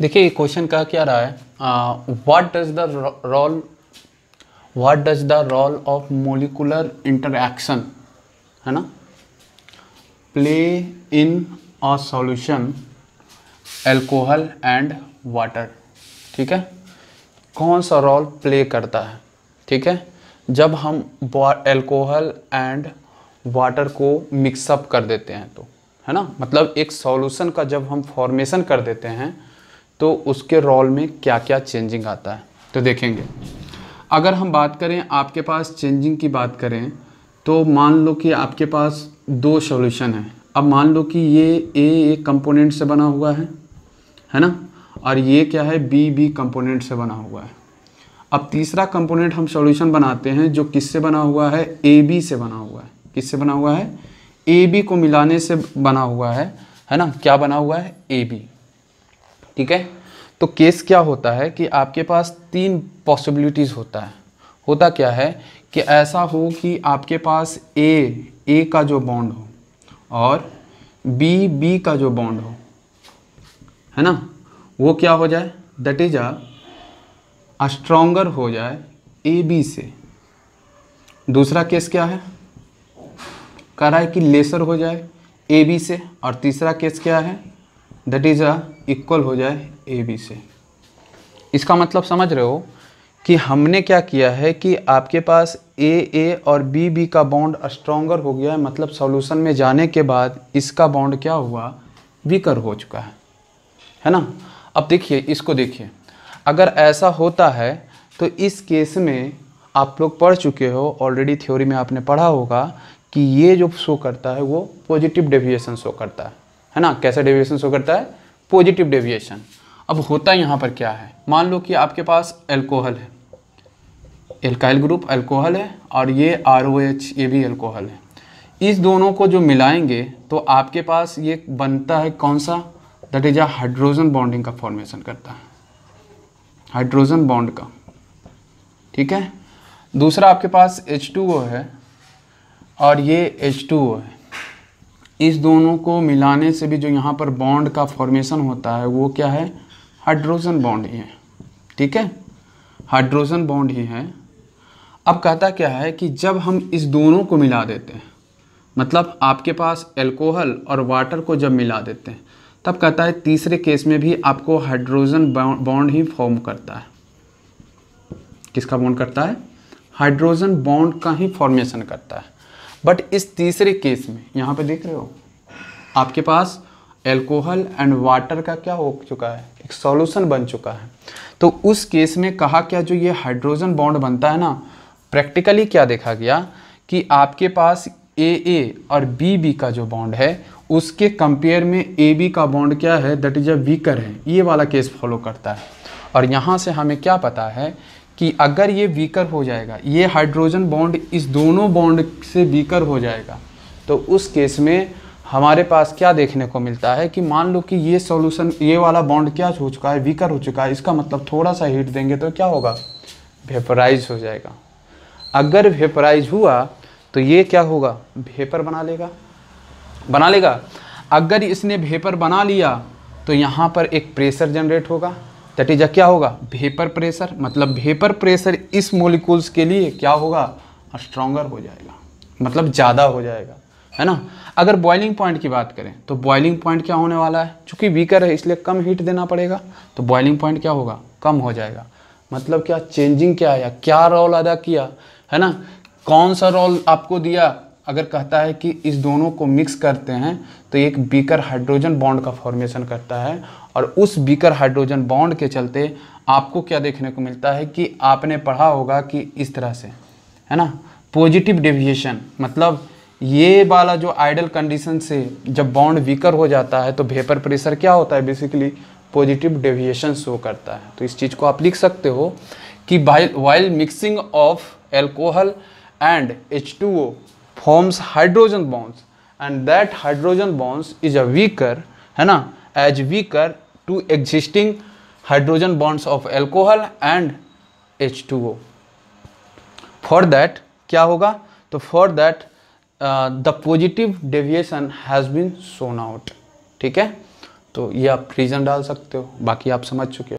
देखिए ये क्वेश्चन कहा क्या रहा है what does the role what does the role of molecular interaction है ना play in a solution alcohol and water ठीक है कौन सा रोल प्ले करता है ठीक है जब हम एल्कोहल एंड वाटर को मिक्सअप कर देते हैं तो है ना मतलब एक सॉल्यूशन का जब हम फॉर्मेशन कर देते हैं तो उसके रोल में क्या क्या चेंजिंग आता है तो देखेंगे अगर हम बात करें आपके पास चेंजिंग की बात करें तो मान लो कि आपके पास दो सॉल्यूशन हैं अब मान लो कि ये ए एक कंपोनेंट से बना हुआ है है ना और ये क्या है बी बी कंपोनेंट से बना हुआ है अब तीसरा कंपोनेंट हम सॉल्यूशन बनाते हैं जो किससे बना हुआ है ए बी से बना हुआ है किससे बना हुआ है ए बी को मिलाने से बना हुआ है है ना क्या बना हुआ है ए बी ठीक है तो केस क्या होता है कि आपके पास तीन पॉसिबिलिटीज़ होता है होता क्या है कि ऐसा हो कि आपके पास ए ए का जो बॉन्ड हो और बी बी का जो बॉन्ड हो है ना वो क्या हो जाए दैट इज अस्ट्रोंगर हो जाए ए बी से दूसरा केस क्या है कह रहा है कि लेसर हो जाए ए बी से और तीसरा केस क्या है दैट इज़ अ इक्वल हो जाए ए बी से इसका मतलब समझ रहे हो कि हमने क्या किया है कि आपके पास ए ए और बी बी का बॉन्ड स्ट्रोंगर हो गया है मतलब सॉल्यूशन में जाने के बाद इसका बॉन्ड क्या हुआ वीकर हो चुका है है ना अब देखिए इसको देखिए अगर ऐसा होता है तो इस केस में आप लोग पढ़ चुके हो ऑलरेडी थ्योरी में आपने पढ़ा होगा कि ये जो शो करता है वो पॉजिटिव डेविएशन शो करता है है ना कैसा डेविएशन शो करता है पॉजिटिव डेविएशन अब होता यहाँ पर क्या है मान लो कि आपके पास एल्कोहल है एल्काइल ग्रुप एल्कोहल है और ये आर ओ एच ये भी एल्कोहल है इस दोनों को जो मिलाएंगे तो आपके पास ये बनता है कौन सा that is a hydrogen bonding का फॉर्मेशन करता है हाइड्रोजन बॉन्ड का ठीक है दूसरा आपके पास एच टू ओ है और ये एच टू ओ है इस दोनों को मिलाने से भी जो यहाँ पर बॉन्ड का फॉर्मेशन होता है वो क्या है हाइड्रोजन बॉन्ड ही है ठीक है हाइड्रोजन बॉन्ड ही है अब कहता क्या है कि जब हम इस दोनों को मिला देते हैं मतलब आपके पास एल्कोहल और वाटर को जब मिला देते हैं तब कहता है तीसरे केस में भी आपको हाइड्रोजन बॉन्ड ही फॉर्म करता है किसका बॉन्ड करता है हाइड्रोजन बॉन्ड का ही फॉर्मेशन करता है बट इस तीसरे केस में यहाँ पे देख रहे हो आपके पास एल्कोहल एंड वाटर का क्या हो चुका है एक सॉल्यूशन बन चुका है तो उस केस में कहा क्या जो ये हाइड्रोजन बॉन्ड बनता है ना प्रैक्टिकली क्या देखा गया कि आपके पास ए ए और बी बी का जो बॉन्ड है उसके कंपेयर में ए बी का बॉन्ड क्या है दैट इज अ वीकर है ये वाला केस फॉलो करता है और यहाँ से हमें क्या पता है कि अगर ये वीकर हो जाएगा ये हाइड्रोजन बॉन्ड इस दोनों बॉन्ड से वीकर हो जाएगा तो उस केस में हमारे पास क्या देखने को मिलता है कि मान लो कि ये सॉल्यूशन ये वाला बॉन्ड क्या हो चुका है वीकर हो चुका है इसका मतलब थोड़ा सा हीट देंगे तो क्या होगा वेपराइज हो जाएगा अगर वेपराइज हुआ तो ये क्या होगा भेपर बना लेगा बना लेगा अगर इसने भेपर बना लिया तो यहाँ पर एक प्रेशर जनरेट होगा दैट इज अ क्या होगा भेपर प्रेशर मतलब भेपर प्रेशर इस मोलिकूल्स के लिए क्या होगा स्ट्रोंगर हो जाएगा मतलब ज़्यादा हो जाएगा है ना अगर बॉइलिंग पॉइंट की बात करें तो बॉइलिंग पॉइंट क्या होने वाला है चूंकि वीकर है इसलिए कम हीट देना पड़ेगा तो बॉइलिंग पॉइंट क्या होगा कम हो जाएगा मतलब क्या चेंजिंग क्या आया क्या रोल अदा किया है ना कौन सा रोल आपको दिया अगर कहता है कि इस दोनों को मिक्स करते हैं तो एक बीकर हाइड्रोजन बॉन्ड का फॉर्मेशन करता है और उस बीकर हाइड्रोजन बॉन्ड के चलते आपको क्या देखने को मिलता है कि आपने पढ़ा होगा कि इस तरह से है ना पॉजिटिव डेविएशन मतलब ये वाला जो आइडल कंडीशन से जब बॉन्ड वीकर हो जाता है तो भेपर प्रेशर क्या होता है बेसिकली पॉजिटिव डेविएशन शो करता है तो इस चीज़ को आप लिख सकते हो कि while mixing of alcohol and H two O forms hydrogen bonds and that hydrogen bonds is a weaker है ना as weaker to existing hydrogen bonds of alcohol and H two O for that क्या होगा तो for that the positive deviation has been shown out ठीक है तो ये आप रीजन डाल सकते हो बाकी आप समझ चुके हो